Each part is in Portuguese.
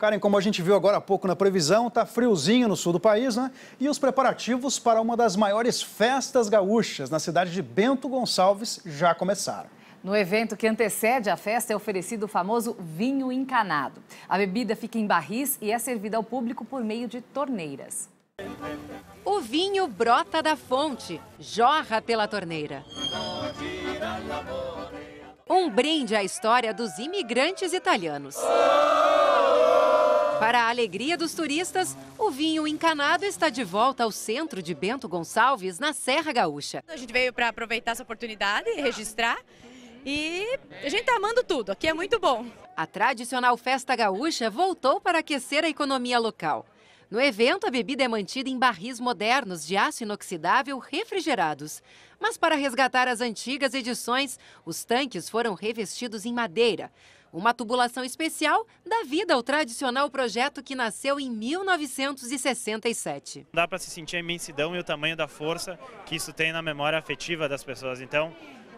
Karen, como a gente viu agora há pouco na previsão, está friozinho no sul do país, né? E os preparativos para uma das maiores festas gaúchas na cidade de Bento Gonçalves já começaram. No evento que antecede a festa é oferecido o famoso vinho encanado. A bebida fica em barris e é servida ao público por meio de torneiras. O vinho brota da fonte, jorra pela torneira. Um brinde à história dos imigrantes italianos. Oh! Para a alegria dos turistas, o vinho encanado está de volta ao centro de Bento Gonçalves, na Serra Gaúcha. A gente veio para aproveitar essa oportunidade e registrar. E a gente está amando tudo, aqui é muito bom. A tradicional festa gaúcha voltou para aquecer a economia local. No evento, a bebida é mantida em barris modernos de aço inoxidável refrigerados. Mas para resgatar as antigas edições, os tanques foram revestidos em madeira uma tubulação especial dá vida ao tradicional projeto que nasceu em 1967. Dá para se sentir a imensidão e o tamanho da força que isso tem na memória afetiva das pessoas. Então,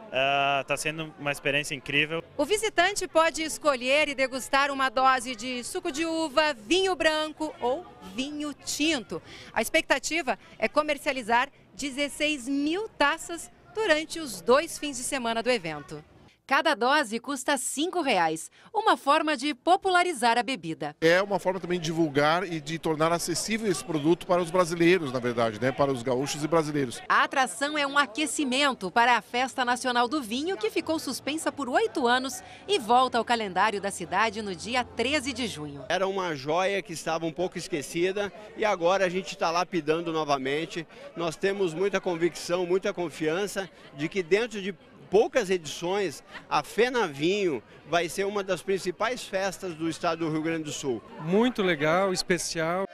está ah, uh, sendo uma experiência incrível. O visitante pode escolher e degustar uma dose de suco de uva, vinho branco ou vinho tinto. A expectativa é comercializar 16 mil taças durante os dois fins de semana do evento. Cada dose custa R$ 5,00, uma forma de popularizar a bebida. É uma forma também de divulgar e de tornar acessível esse produto para os brasileiros, na verdade, né? para os gaúchos e brasileiros. A atração é um aquecimento para a Festa Nacional do Vinho, que ficou suspensa por oito anos e volta ao calendário da cidade no dia 13 de junho. Era uma joia que estava um pouco esquecida e agora a gente está lapidando novamente. Nós temos muita convicção, muita confiança de que dentro de poucas edições, a Fena Vinho vai ser uma das principais festas do estado do Rio Grande do Sul. Muito legal, especial.